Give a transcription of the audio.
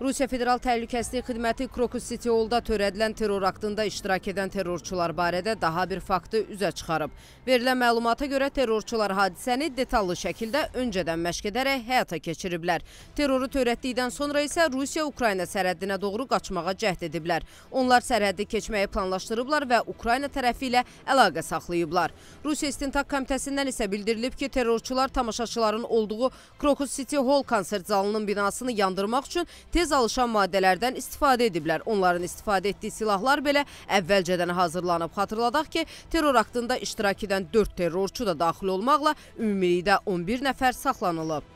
Rusiya Federal Təhlükəsizlik Xidməti Krokus City Hall-da törədilən terror aktında iştirak edən terrorçular barədə daha bir faktı üzə çıxarıb. Verilən məlumata görə terrorçular hadisəni detallı şəkildə öncədən məşq edərək həyata keçiriblər. Terroru törətdikdən sonra isə Rusiya-Ukrayna sərhəddinə doğru qaçmağa cəhd ediblər. Onlar sərhəddi keçməyi planlaşdırıblar və Ukrayna tərəfi ilə əlaqə saxlayıblar. Rusiya İstintaq Komitəsindən isə bildirilib ki, terrorçular tamaşaçıların olduğu Krokus City Hall konsert zalının binasını yandırmaq üçün tez tez alışan maddələrdən istifadə ediblər. Onların istifadə etdiyi silahlar belə əvvəlcədən hazırlanıb. Xatırladaq ki, terror aktında iştirak edən 4 terrorçu da daxil olmaqla ümumilikdə 11 nəfər saxlanılıb.